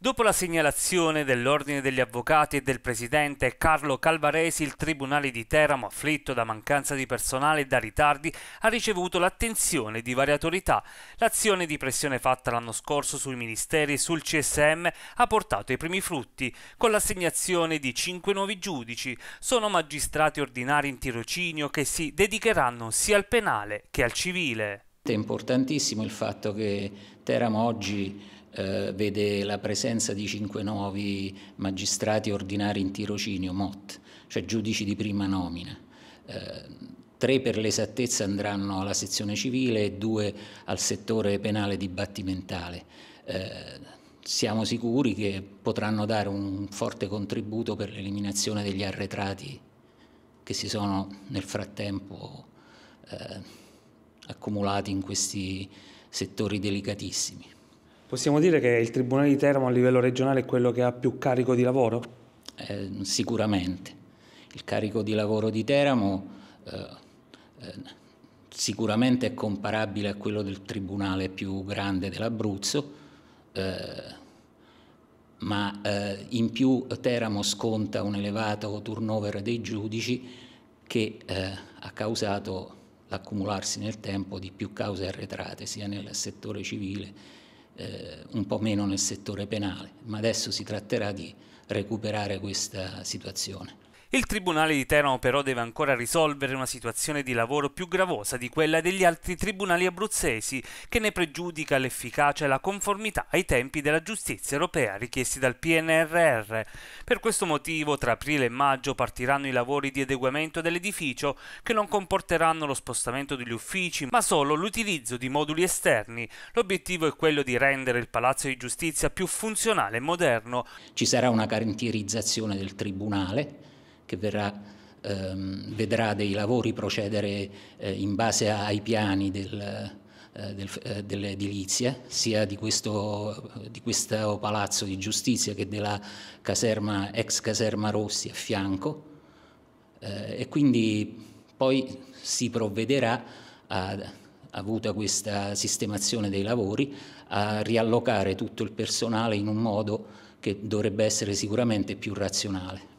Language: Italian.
Dopo la segnalazione dell'Ordine degli Avvocati e del Presidente Carlo Calvaresi, il Tribunale di Teramo, afflitto da mancanza di personale e da ritardi, ha ricevuto l'attenzione di varie autorità. L'azione di pressione fatta l'anno scorso sui ministeri e sul CSM ha portato i primi frutti, con l'assegnazione di cinque nuovi giudici. Sono magistrati ordinari in tirocinio che si dedicheranno sia al penale che al civile. È importantissimo il fatto che Teramo oggi eh, vede la presenza di cinque nuovi magistrati ordinari in tirocinio, MOT, cioè giudici di prima nomina. Eh, tre per l'esattezza andranno alla sezione civile e due al settore penale dibattimentale. Eh, siamo sicuri che potranno dare un forte contributo per l'eliminazione degli arretrati che si sono nel frattempo eh, accumulati in questi settori delicatissimi. Possiamo dire che il Tribunale di Teramo a livello regionale è quello che ha più carico di lavoro? Eh, sicuramente. Il carico di lavoro di Teramo eh, eh, sicuramente è comparabile a quello del Tribunale più grande dell'Abruzzo, eh, ma eh, in più Teramo sconta un elevato turnover dei giudici che eh, ha causato l'accumularsi nel tempo di più cause arretrate, sia nel settore civile, eh, un po' meno nel settore penale, ma adesso si tratterà di recuperare questa situazione. Il Tribunale di Teramo però deve ancora risolvere una situazione di lavoro più gravosa di quella degli altri tribunali abruzzesi, che ne pregiudica l'efficacia e la conformità ai tempi della giustizia europea richiesti dal PNRR. Per questo motivo tra aprile e maggio partiranno i lavori di adeguamento dell'edificio, che non comporteranno lo spostamento degli uffici, ma solo l'utilizzo di moduli esterni. L'obiettivo è quello di rendere il Palazzo di Giustizia più funzionale e moderno. Ci sarà una carentierizzazione del Tribunale che verrà Ehm, vedrà dei lavori procedere eh, in base ai piani del, eh, del, eh, dell'edilizia, sia di questo, di questo, palazzo di giustizia che della caserma, ex caserma Rossi a fianco eh, e quindi poi si provvederà a, avuta questa sistemazione dei lavori a riallocare tutto il personale in un modo che dovrebbe essere sicuramente più razionale.